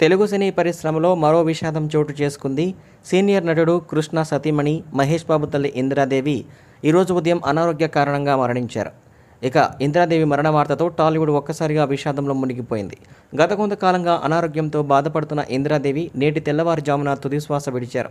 తెలుగు సినీ పరిశ్రమలో మరో విషాదం చోటు చేసుకుంది సీనియర్ నటుడు కృష్ణ సతీమణి మహేష్ బాబు తల్లి ఇందిరాదేవి ఈరోజు ఉదయం అనారోగ్య కారణంగా మరణించారు ఇక ఇందిరాదేవి మరణ వార్తతో టాలీవుడ్ ఒక్కసారిగా విషాదంలో మునిగిపోయింది గత కొంతకాలంగా అనారోగ్యంతో బాధపడుతున్న ఇందిరాదేవి నేటి తెల్లవారుజామున తుదిశ్వాస విడిచారు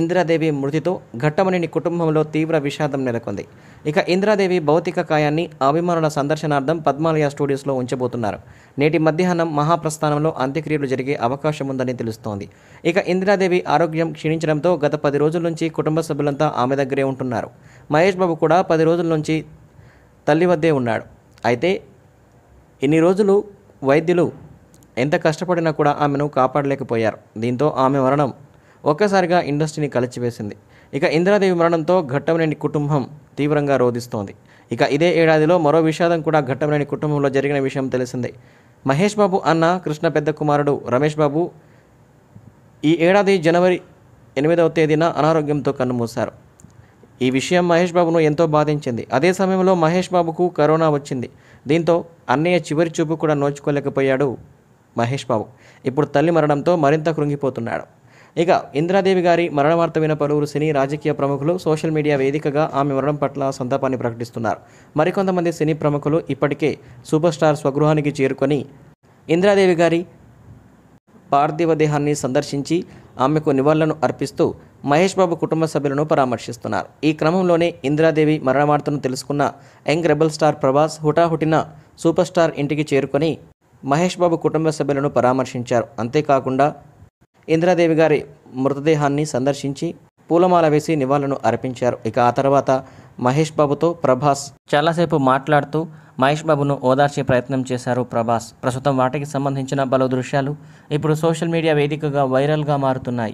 ఇందిరాదేవి మృతితో ఘట్టమనేని కుటుంబంలో తీవ్ర విషాదం నెలకొంది ఇక ఇందిరాదేవి భౌతిక కాయాన్ని అభిమానుల సందర్శనార్థం పద్మాలయ స్టూడియోస్లో ఉంచబోతున్నారు నేటి మధ్యాహ్నం మహాప్రస్థానంలో అంత్యక్రియలు జరిగే అవకాశం ఉందని తెలుస్తోంది ఇక ఇందిరాదేవి ఆరోగ్యం క్షీణించడంతో గత పది రోజుల నుంచి కుటుంబ సభ్యులంతా ఆమె దగ్గరే ఉంటున్నారు మహేష్ బాబు కూడా పది రోజుల నుంచి తల్లి వద్దే ఉన్నాడు అయితే ఇన్ని రోజులు వైద్యులు ఎంత కష్టపడినా కూడా ఆమెను కాపాడలేకపోయారు దీంతో ఆమె మరణం ఒక్కసారిగా ఇండస్ట్రీని కలిచివేసింది ఇక ఇందిరాదేవి మరణంతో ఘట్టంలేని కుటుంబం తీవ్రంగా రోధిస్తోంది ఇక ఇదే ఏడాదిలో మరో విషాదం కూడా ఘట్టంలేని కుటుంబంలో జరిగిన విషయం తెలిసిందే మహేష్ బాబు అన్న కృష్ణ పెద్ద కుమారుడు రమేష్ బాబు ఈ ఏడాది జనవరి ఎనిమిదవ తేదీన అనారోగ్యంతో కన్నుమూశారు ఈ విషయం మహేష్ బాబును ఎంతో బాధించింది అదే సమయంలో మహేష్ బాబుకు కరోనా వచ్చింది దీంతో అన్నయ్య చివరి చూపు కూడా నోచుకోలేకపోయాడు మహేష్ బాబు ఇప్పుడు తల్లి మరణంతో మరింత కృంగిపోతున్నాడు ఇక ఇందిరాదేవి గారి మరణ వార్త విన పలువురు సినీ రాజకీయ ప్రముఖులు సోషల్ మీడియా వేదికగా ఆమె మరణం పట్ల సంతాపాన్ని ప్రకటిస్తున్నారు మరికొంతమంది సినీ ప్రముఖులు ఇప్పటికే సూపర్ స్టార్ స్వగృహానికి చేరుకొని ఇందిరాదేవి గారి పార్థివ దేహాన్ని సందర్శించి ఆమెకు నివాళులను అర్పిస్తూ మహేష్ బాబు కుటుంబ సభ్యులను పరామర్శిస్తున్నారు ఈ క్రమంలోనే ఇందిరాదేవి మరణవార్తను తెలుసుకున్న యంగ్ రెబల్ స్టార్ ప్రభాస్ హుటాహుటిన సూపర్ స్టార్ ఇంటికి చేరుకొని మహేష్ బాబు కుటుంబ సభ్యులను పరామర్శించారు అంతేకాకుండా ఇందిరాదేవి గారి మృతదేహాన్ని సందర్శించి పూలమాల వేసి నివాళులను అర్పించారు ఇక ఆ తర్వాత మహేష్ బాబుతో ప్రభాస్ చాలాసేపు మాట్లాడుతూ మహేష్ బాబును ఓదార్చే ప్రయత్నం చేశారు ప్రభాస్ ప్రస్తుతం వాటికి సంబంధించిన పలు దృశ్యాలు ఇప్పుడు సోషల్ మీడియా వేదికగా వైరల్గా మారుతున్నాయి